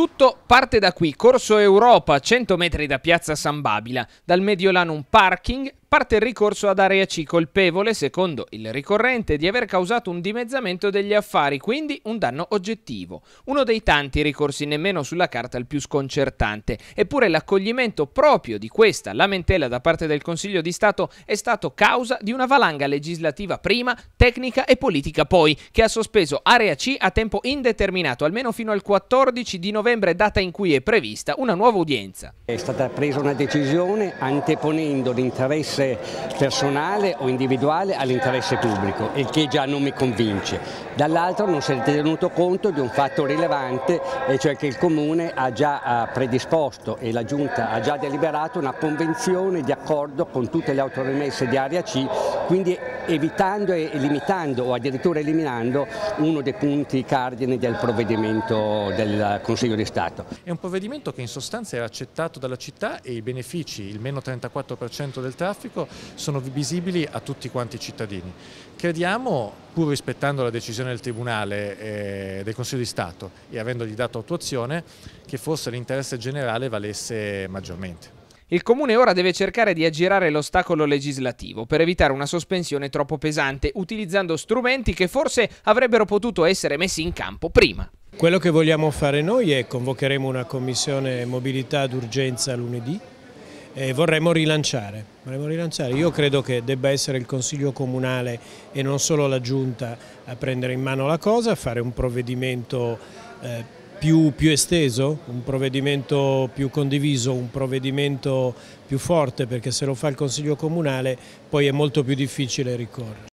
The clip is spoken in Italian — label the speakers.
Speaker 1: Tutto parte da qui, Corso Europa, 100 metri da Piazza San Babila, dal Mediolanum Parking Parte il ricorso ad Area C colpevole, secondo il ricorrente, di aver causato un dimezzamento degli affari, quindi un danno oggettivo. Uno dei tanti ricorsi nemmeno sulla carta il più sconcertante. Eppure l'accoglimento proprio di questa lamentela da parte del Consiglio di Stato è stato causa di una valanga legislativa prima, tecnica e politica poi, che ha sospeso Area C a tempo indeterminato, almeno fino al 14 di novembre, data in cui è prevista una nuova udienza.
Speaker 2: È stata presa una decisione anteponendo l'interesse all'interesse personale o individuale all'interesse pubblico, il che già non mi convince. Dall'altro non si è tenuto conto di un fatto rilevante, e cioè che il Comune ha già predisposto e la Giunta ha già deliberato una convenzione di accordo con tutte le autorimesse di area C, quindi evitando e limitando o addirittura eliminando uno dei punti cardine del provvedimento del Consiglio di Stato.
Speaker 3: È un provvedimento che in sostanza era accettato dalla città e i benefici, il meno 34% del traffico, democratico sono visibili a tutti quanti i cittadini. Crediamo, pur rispettando la decisione del Tribunale e eh, del Consiglio di Stato e avendogli dato attuazione,
Speaker 1: che forse l'interesse generale valesse maggiormente. Il comune ora deve cercare di aggirare l'ostacolo legislativo per evitare una sospensione troppo pesante, utilizzando strumenti che forse avrebbero potuto essere messi in campo prima.
Speaker 4: Quello che vogliamo fare noi è convocheremo una commissione mobilità d'urgenza lunedì eh, vorremmo, rilanciare. vorremmo rilanciare. Io credo che debba essere il Consiglio Comunale e non solo la Giunta a prendere in mano la cosa, a fare un provvedimento eh, più, più, esteso, un provvedimento più condiviso, un provvedimento più forte, perché se lo fa il Consiglio Comunale poi è molto più difficile ricorrere.